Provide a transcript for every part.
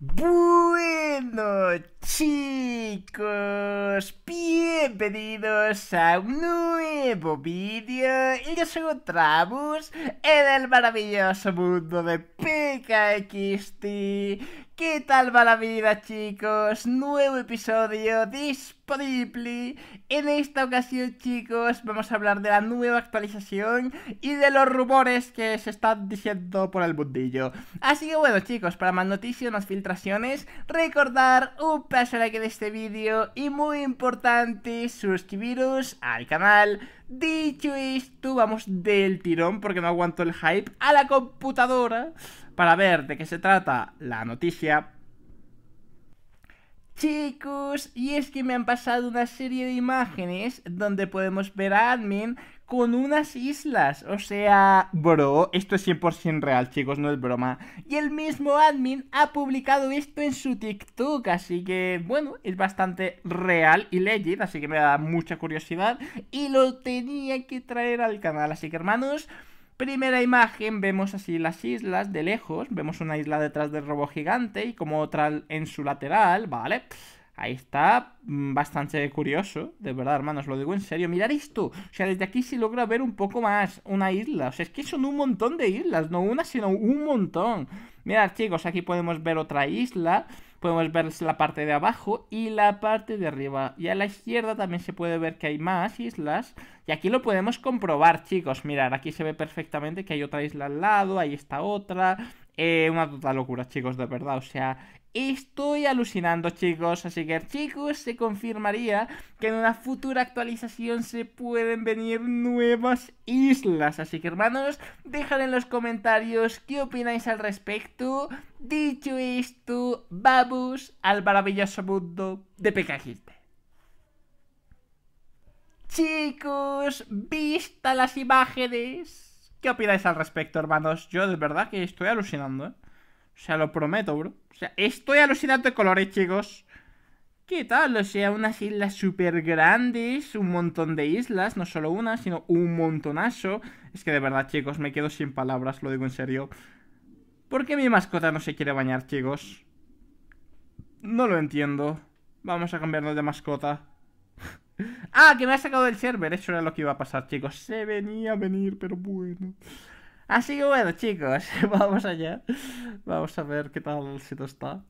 Bueno chicos, bienvenidos a un nuevo vídeo y yo soy en el maravilloso mundo de PKXT ¿Qué tal va la vida chicos? Nuevo episodio disponible. En esta ocasión chicos vamos a hablar de la nueva actualización y de los rumores que se están diciendo por el mundillo. Así que bueno chicos, para más noticias, más filtraciones, recordar un paso like de este vídeo y muy importante, suscribiros al canal. Dicho esto, vamos del tirón, porque no aguanto el hype, a la computadora para ver de qué se trata la noticia. Chicos, y es que me han pasado una serie de imágenes donde podemos ver a Admin con unas islas. O sea, bro, esto es 100% real, chicos, no es broma. Y el mismo admin ha publicado esto en su TikTok, así que, bueno, es bastante real y legit, así que me da mucha curiosidad. Y lo tenía que traer al canal, así que, hermanos... Primera imagen, vemos así las islas de lejos, vemos una isla detrás del robo gigante y como otra en su lateral, ¿vale? Ahí está, mm, bastante curioso, de verdad, hermanos, lo digo en serio. Mirad esto, o sea, desde aquí se logra ver un poco más una isla. O sea, es que son un montón de islas, no una, sino un montón. Mirad, chicos, aquí podemos ver otra isla, podemos ver la parte de abajo y la parte de arriba. Y a la izquierda también se puede ver que hay más islas. Y aquí lo podemos comprobar, chicos. Mirad, aquí se ve perfectamente que hay otra isla al lado, ahí está otra, una total locura, chicos, de verdad. O sea, Estoy alucinando, chicos. Así que, chicos, se confirmaría que en una futura actualización se pueden venir nuevas islas. Así que, hermanos, dejad en los comentarios qué opináis al respecto. Dicho esto, vamos al maravilloso mundo de Pekajiste. Chicos, vista las imágenes ¿Qué opináis al respecto, hermanos? Yo de verdad que estoy alucinando, ¿eh? O sea, lo prometo, bro. O sea, estoy alucinando de colores, chicos. ¿Qué tal? O sea, unas islas súper grandes, un montón de islas, no solo una, sino un montonazo. Es que de verdad, chicos, me quedo sin palabras, lo digo en serio. ¿Por qué mi mascota no se quiere bañar, chicos? No lo entiendo. Vamos a cambiarnos de mascota. Ah, que me ha sacado del server. Eso era lo que iba a pasar, chicos. Se venía a venir, pero bueno. Así que bueno, chicos, vamos allá. Vamos a ver qué tal si sitio está.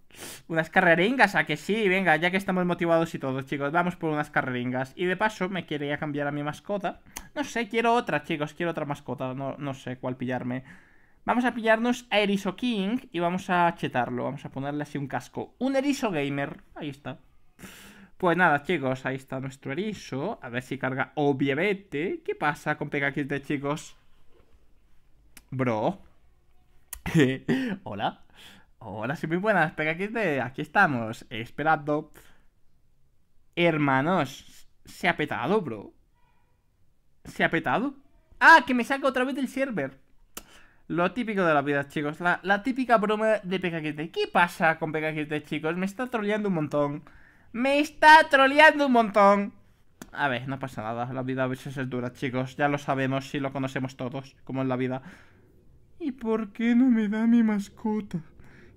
Unas carreringas, a que sí, venga, ya que estamos motivados y todo, chicos. Vamos por unas carreringas. Y de paso, me quería cambiar a mi mascota. No sé, quiero otra, chicos, quiero otra mascota. No, no sé cuál pillarme. Vamos a pillarnos a Erizo King y vamos a chetarlo. Vamos a ponerle así un casco. Un Erizo Gamer. Ahí está. Pues nada, chicos, ahí está nuestro erizo. A ver si carga, obviamente. ¿Qué pasa con Pegakite, chicos? Bro. Hola. Hola, sí, muy buenas, Pegakite. Aquí estamos, esperando. Hermanos, se ha petado, bro. Se ha petado. ¡Ah, que me saca otra vez del server! Lo típico de la vida, chicos. La, típica broma de Pegakite. ¿Qué pasa con Pegakite, chicos? Me está trolleando un montón. Me está troleando un montón. A ver, no pasa nada. La vida a veces es dura, chicos. Ya lo sabemos y lo conocemos todos, como es la vida. ¿Y por qué no me da mi mascota?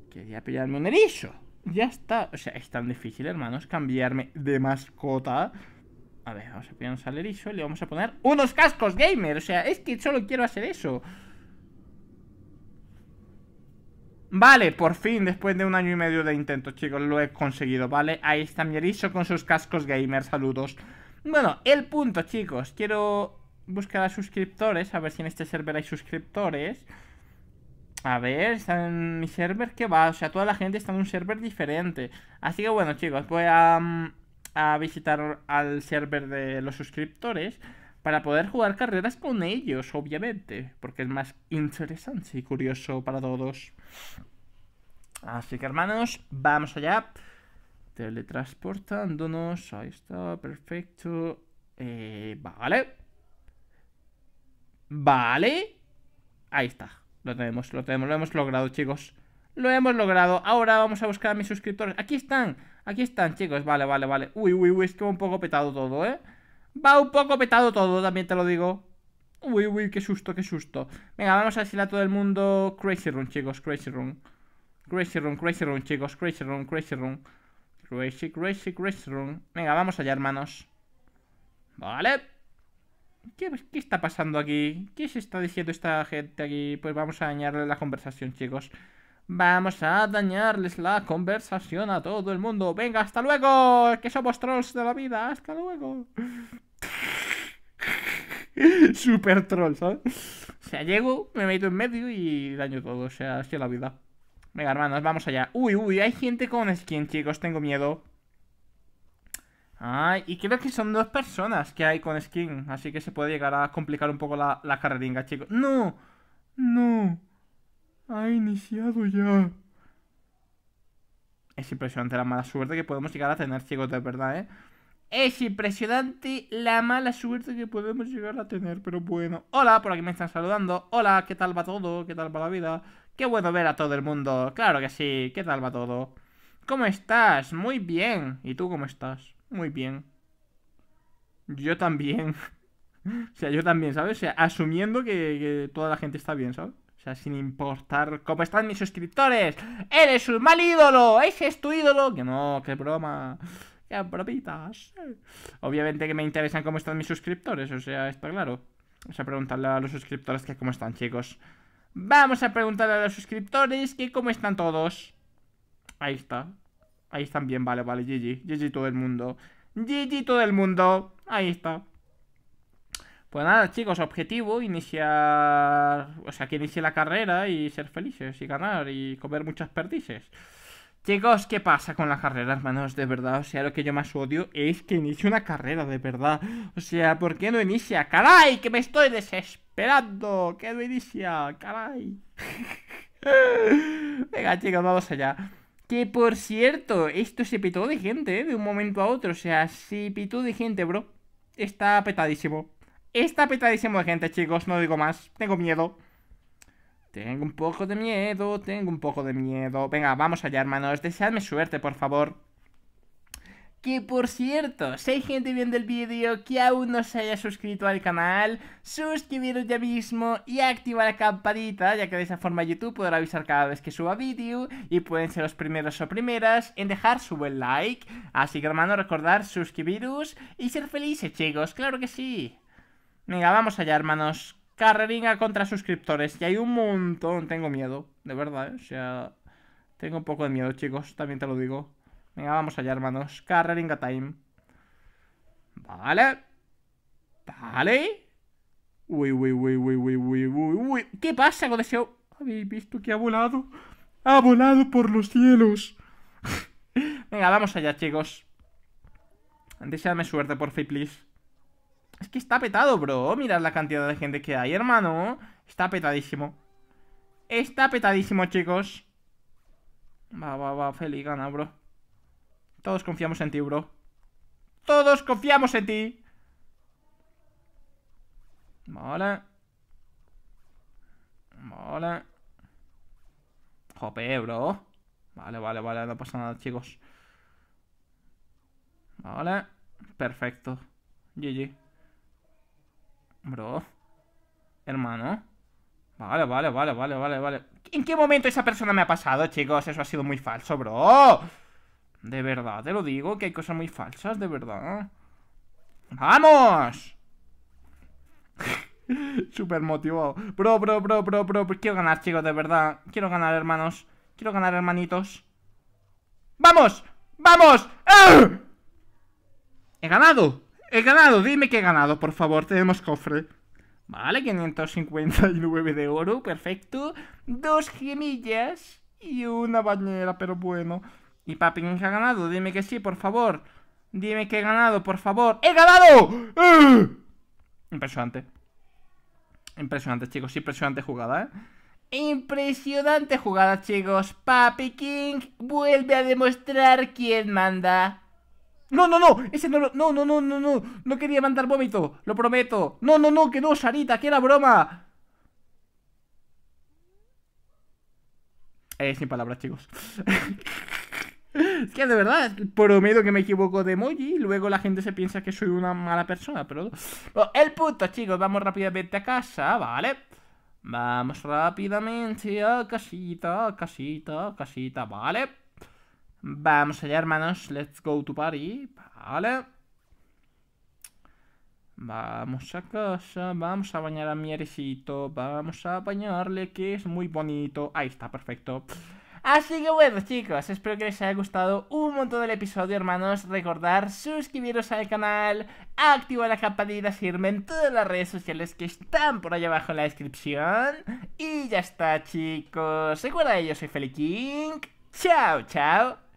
Quería pillarme un erizo. Ya está. O sea, es tan difícil, hermanos, cambiarme de mascota. A ver, vamos a pillarnos al erizo y le vamos a poner unos cascos gamer. O sea, es que solo quiero hacer eso. Vale, por fin, después de un año y medio de intentos, chicos, lo he conseguido, ¿vale? Ahí está mi erizo con sus cascos gamer, saludos. Bueno, el punto, chicos, quiero buscar a suscriptores, a ver si en este server hay suscriptores. A ver, está en mi server, ¿qué va? O sea, toda la gente está en un server diferente. Así que bueno, chicos, voy a, mm, a visitar al server de los suscriptores para poder jugar carreras con ellos, obviamente, porque es más interesante y curioso para todos. Así que hermanos, vamos allá. Teletransportándonos, ahí está, perfecto. Eh, vale. Vale. Ahí está. Lo tenemos, lo tenemos, lo hemos logrado, chicos. Lo hemos logrado. Ahora vamos a buscar a mis suscriptores. Aquí están, aquí están, chicos. Vale, vale, vale. Uy, uy, uy, estuvo un poco petado todo, ¿eh? Va un poco petado todo, también te lo digo. Uy, uy, qué susto, qué susto. Venga, vamos a decirle a todo el mundo Crazy Room, chicos, Crazy Room. Crazy Room, Crazy Room, chicos, Crazy Room, Crazy Room. Crazy, Crazy, Crazy Room. Venga, vamos allá, hermanos. Vale. ¿Qué, está pasando aquí? ¿Qué se está diciendo esta gente aquí? Pues vamos a dañarle la conversación, chicos. Vamos a dañarles la conversación a todo el mundo. Venga, hasta luego, que somos trolls de la vida. Hasta luego. Super troll, ¿sabes? ¿eh? O sea, llego, me meto en medio y daño todo. O sea, así es la vida. Venga, hermanos, vamos allá. Uy, uy, hay gente con skin, chicos. Tengo miedo. Ay, y creo que son dos personas que hay con skin. Así que se puede llegar a complicar un poco la, la carreringa, chicos. ¡No! ¡No! ha iniciado ya. Es impresionante la mala suerte que podemos llegar a tener, chicos, de verdad, ¿eh? Es impresionante la mala suerte que podemos llegar a tener, pero bueno. Hola, por aquí me están saludando. Hola, ¿qué tal va todo? ¿Qué tal va la vida? Qué bueno ver a todo el mundo. Claro que sí, ¿qué tal va todo? ¿Cómo estás? Muy bien. ¿Y tú cómo estás? Muy bien. Yo también. o sea, yo también, ¿sabes? O sea, asumiendo que, que toda la gente está bien, ¿sabes? O sea, sin importar cómo están mis suscriptores. ¡Eres un mal ídolo! ¡Ese es tu ídolo! Que no, qué broma. Qué bromitas. Obviamente que me interesan cómo están mis suscriptores, o sea, está claro. Vamos a preguntarle a los suscriptores que cómo están, chicos. Vamos a preguntarle a los suscriptores que cómo están todos. Ahí está. Ahí están bien, vale, vale, GG. GG todo el mundo. GG todo el mundo. Ahí está. Pues nada, chicos, objetivo, iniciar... O sea, que inicie la carrera y ser felices y ganar y comer muchas perdices. Chicos, ¿qué pasa con la carrera, hermanos? De verdad, o sea, lo que yo más odio es que inicie una carrera, de verdad. O sea, ¿por qué no inicia? ¡Caray! ¡Que me estoy desesperando! ¡Que no inicia! ¡Caray! Venga, chicos, vamos allá. Que por cierto, esto se pitó de gente, ¿eh? De un momento a otro, o sea, se pitó de gente, bro. Está petadísimo. Está petadísimo de gente, chicos, no digo más. Tengo miedo. Tengo un poco de miedo, tengo un poco de miedo. Venga, vamos allá, hermanos. Deseadme suerte, por favor. Que por cierto, si hay gente viendo el vídeo que aún no se haya suscrito al canal, suscribiros ya mismo y activa la campanita, ya que de esa forma YouTube podrá avisar cada vez que suba vídeo y pueden ser los primeros o primeras en dejar su buen like. Así que hermano, recordar suscribiros y ser felices chicos, claro que sí. Venga, vamos allá, hermanos. Carreringa contra suscriptores. Y hay un montón. Tengo miedo, de verdad, ¿eh? O sea, tengo un poco de miedo, chicos. También te lo digo. Venga, vamos allá, hermanos. Carreringa time. Vale. Vale. Uy, uy, uy, uy, uy, uy, uy, ¿Qué pasa con ¿Habéis visto que ha volado? Ha volado por los cielos. Venga, vamos allá, chicos. Deseadme suerte, por favor, please. Es que está petado, bro. Mirad la cantidad de gente que hay, hermano. Está petadísimo. Está petadísimo, chicos. Va, va, va, Feli, gana, bro. Todos confiamos en ti, bro. Todos confiamos en ti. Vale. Vale. Jope, bro. Vale, vale, vale, no pasa nada, chicos. Vale. Perfecto. GG. Bro. Hermano. Vale, vale, vale, vale, vale, vale. ¿En qué momento esa persona me ha pasado, chicos? Eso ha sido muy falso, bro. De verdad, te lo digo, que hay cosas muy falsas, de verdad. ¡Vamos! super motivado. Bro, bro, bro, bro, bro. Pues quiero ganar, chicos, de verdad. Quiero ganar, hermanos. Quiero ganar, hermanitos. ¡Vamos! ¡Vamos! ¡Ah! ¡He ganado! He ganado, dime que he ganado, por favor, tenemos cofre. Vale, 559 de oro, perfecto. Dos gemillas y una bañera, pero bueno. ¿Y papi King ha ganado? Dime que sí, por favor. Dime que he ganado, por favor. ¡He ganado! ¡Eh! Impresionante. Impresionante, chicos. Impresionante jugada, ¿eh? Impresionante jugada, chicos. Papi King vuelve a demostrar quién manda. No, no, no, ese no lo... No, no, no, no, no. No quería mandar vómito, lo prometo. No, no, no, que no, Sarita, que era broma. Eh, sin palabras, chicos. es que de verdad, prometo que me equivoco de emoji luego la gente se piensa que soy una mala persona, pero... el puto, chicos, vamos rápidamente a casa, ¿vale? Vamos rápidamente a casita, casita, casita, ¿vale? Vamos allá, hermanos. Let's go to party. Vale. Vamos a casa, vamos a bañar a mi arecito. vamos a bañarle que es muy bonito. Ahí está, perfecto. Así que bueno chicos, espero que les haya gustado un montón el episodio hermanos Recordar suscribiros al canal, activar la campanita, seguirme en todas las redes sociales que están por allá abajo en la descripción Y ya está chicos, recuerda yo soy King, chao chao